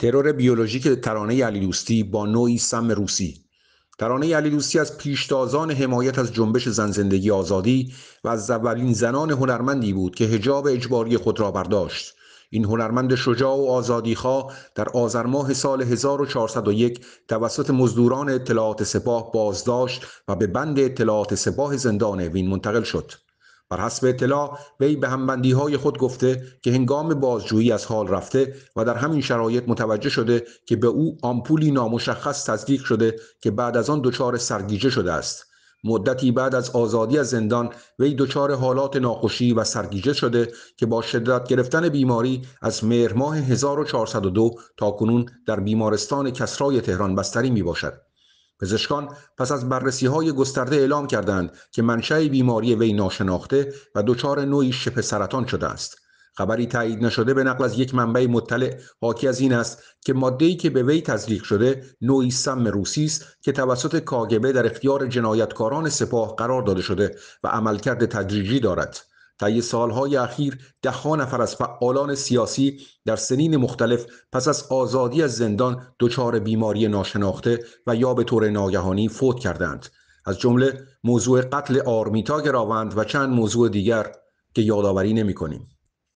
ترور بیولوژیک ترانه علی دوستی با نوعی سم روسی ترانه علی دوستی از پیشتازان حمایت از جنبش زن زندگی آزادی و از اولین زنان هنرمندی بود که هجاب اجباری خود را برداشت این هنرمند شجاع و آزادیخواه در آذر ماه سال 1401 توسط مزدوران اطلاعات سپاه بازداشت و به بند اطلاعات سپاه زندان وین منتقل شد بر حسب اطلاع وی به همبندی های خود گفته که هنگام بازجویی از حال رفته و در همین شرایط متوجه شده که به او آمپولی نامشخص تزریق شده که بعد از آن دچار سرگیجه شده است مدتی بعد از آزادی از زندان وی دچار حالات ناخوشی و سرگیجه شده که با شدت گرفتن بیماری از مهر ماه 1402 تا کنون در بیمارستان کسرای تهران بستری می باشد. پزشکان پس از بررسی های گسترده اعلام کردند که منشأ بیماری وی ناشناخته و دچار نوعی شبه سرطان شده است. خبری تایید نشده به نقل از یک منبع مطلع حاکی از این است که ای که به وی تزریق شده نوعی سم روسی است که توسط کاگبه در اختیار جنایتکاران سپاه قرار داده شده و عملکرد تدریجی دارد. طی سالهای اخیر دهها نفر از فعالان سیاسی در سنین مختلف پس از آزادی از زندان دچار بیماری ناشناخته و یا به طور ناگهانی فوت کردند از جمله موضوع قتل آرمیتا گراوند و چند موضوع دیگر که یادآوری نمیکنیم